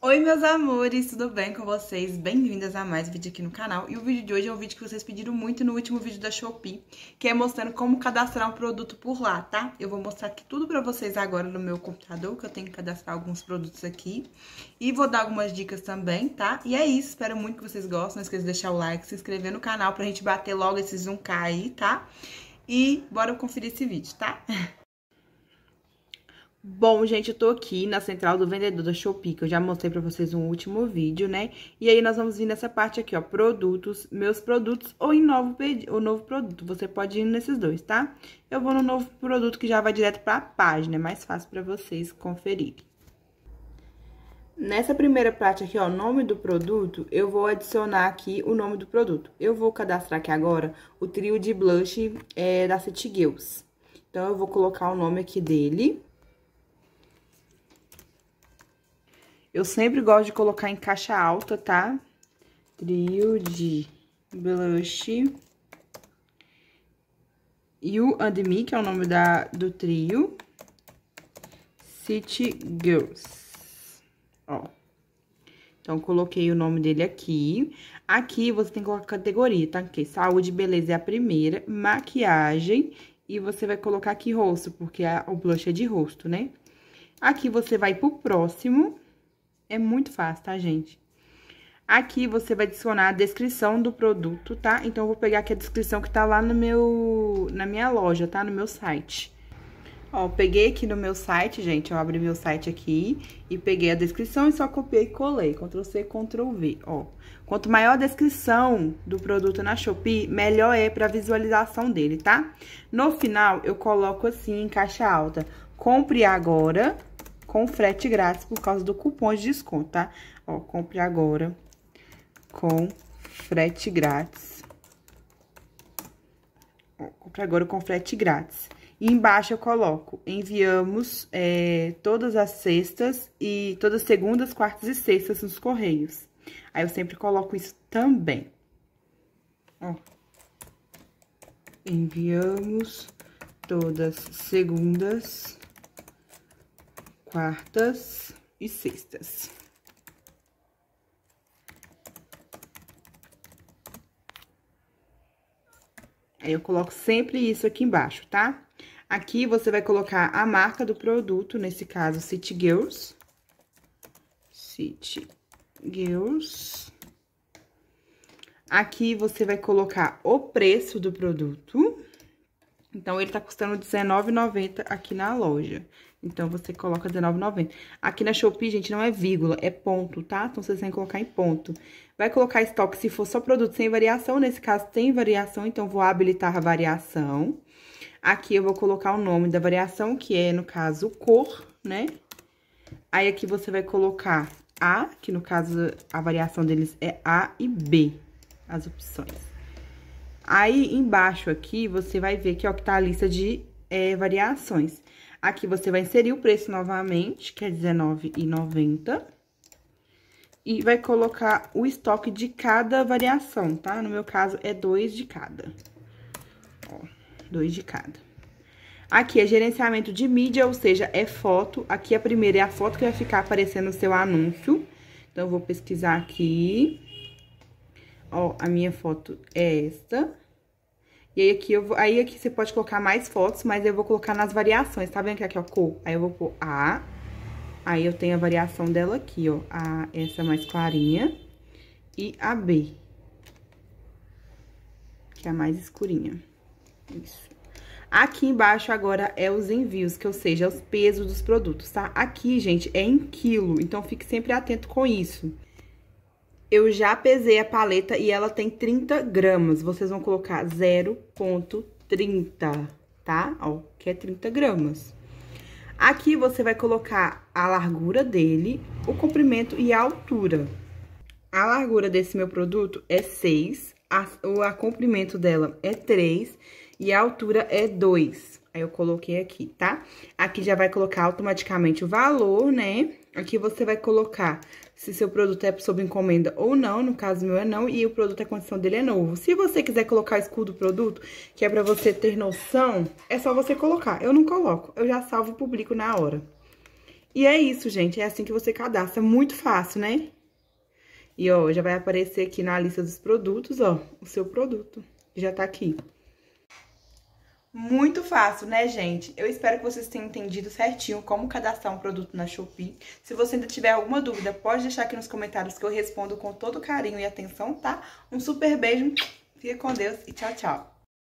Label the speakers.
Speaker 1: Oi meus amores, tudo bem com vocês? Bem-vindas a mais um vídeo aqui no canal. E o vídeo de hoje é um vídeo que vocês pediram muito no último vídeo da Shopee, que é mostrando como cadastrar um produto por lá, tá? Eu vou mostrar aqui tudo pra vocês agora no meu computador, que eu tenho que cadastrar alguns produtos aqui. E vou dar algumas dicas também, tá? E é isso, espero muito que vocês gostem. Não esqueça de deixar o like, se inscrever no canal pra gente bater logo esses 1k aí, tá? E bora conferir esse vídeo, tá? Bom, gente, eu tô aqui na central do vendedor da Shopee, que eu já mostrei pra vocês no último vídeo, né? E aí, nós vamos vir nessa parte aqui, ó, produtos, meus produtos ou em novo, ou novo produto. Você pode ir nesses dois, tá? Eu vou no novo produto, que já vai direto pra página, é mais fácil pra vocês conferirem. Nessa primeira parte aqui, ó, nome do produto, eu vou adicionar aqui o nome do produto. Eu vou cadastrar aqui agora o trio de blush é, da City Girls. Então, eu vou colocar o nome aqui dele Eu sempre gosto de colocar em caixa alta, tá? Trio de blush. You and Me, que é o nome da, do trio. City Girls. Ó. Então, coloquei o nome dele aqui. Aqui, você tem que colocar categoria, tá? Que saúde e beleza é a primeira, maquiagem. E você vai colocar aqui rosto, porque a, o blush é de rosto, né? Aqui, você vai pro próximo. É muito fácil, tá, gente? Aqui você vai adicionar a descrição do produto, tá? Então, eu vou pegar aqui a descrição que tá lá no meu, na minha loja, tá? No meu site. Ó, peguei aqui no meu site, gente, eu abri meu site aqui e peguei a descrição e só copiei e colei. Ctrl C, Ctrl V, ó. Quanto maior a descrição do produto na Shopee, melhor é pra visualização dele, tá? No final, eu coloco assim, em caixa alta, compre agora com frete grátis por causa do cupom de desconto, tá? Ó, compre agora com frete grátis. Ó, compre agora com frete grátis. E embaixo eu coloco, enviamos é, todas as sextas e todas segundas, quartas e sextas nos correios. Aí eu sempre coloco isso também. Ó. Enviamos todas segundas quartas e sextas. Aí, eu coloco sempre isso aqui embaixo, tá? Aqui, você vai colocar a marca do produto, nesse caso, City Girls. City Girls. Aqui, você vai colocar o preço do produto. Então, ele tá custando R$19,90 aqui na loja. Então, você coloca R$19,90. Aqui na Shopee, gente, não é vírgula, é ponto, tá? Então, vocês têm que colocar em ponto. Vai colocar estoque se for só produto sem variação. Nesse caso, tem variação, então, vou habilitar a variação. Aqui, eu vou colocar o nome da variação, que é, no caso, cor, né? Aí, aqui, você vai colocar A, que no caso, a variação deles é A e B, as opções. Aí, embaixo aqui, você vai ver que, ó, que tá a lista de é, variações. Aqui, você vai inserir o preço novamente, que é R$19,90. E vai colocar o estoque de cada variação, tá? No meu caso, é dois de cada. Ó, dois de cada. Aqui é gerenciamento de mídia, ou seja, é foto. Aqui a primeira é a foto que vai ficar aparecendo no seu anúncio. Então, eu vou pesquisar aqui. Ó, a minha foto é esta. E aí aqui, eu vou, aí aqui você pode colocar mais fotos, mas eu vou colocar nas variações, tá vendo que aqui, ó, cor? Aí eu vou pôr A, aí eu tenho a variação dela aqui, ó, a, essa mais clarinha e a B, que é a mais escurinha. Isso. Aqui embaixo agora é os envios, que ou seja, é os pesos dos produtos, tá? Aqui, gente, é em quilo, então fique sempre atento com isso. Eu já pesei a paleta e ela tem 30 gramas. Vocês vão colocar 0,30, tá? Ó, que é 30 gramas. Aqui você vai colocar a largura dele, o comprimento e a altura. A largura desse meu produto é 6, a, a comprimento dela é 3 e a altura é 2. Aí, eu coloquei aqui, tá? Aqui já vai colocar automaticamente o valor, né? Aqui você vai colocar se seu produto é sob encomenda ou não, no caso meu é não, e o produto, a condição dele é novo. Se você quiser colocar escudo do produto, que é pra você ter noção, é só você colocar. Eu não coloco, eu já salvo e publico na hora. E é isso, gente, é assim que você cadastra, muito fácil, né? E, ó, já vai aparecer aqui na lista dos produtos, ó, o seu produto, já tá aqui. Muito fácil, né, gente? Eu espero que vocês tenham entendido certinho como cadastrar um produto na Shopee. Se você ainda tiver alguma dúvida, pode deixar aqui nos comentários que eu respondo com todo carinho e atenção, tá? Um super beijo, fica com Deus e tchau, tchau!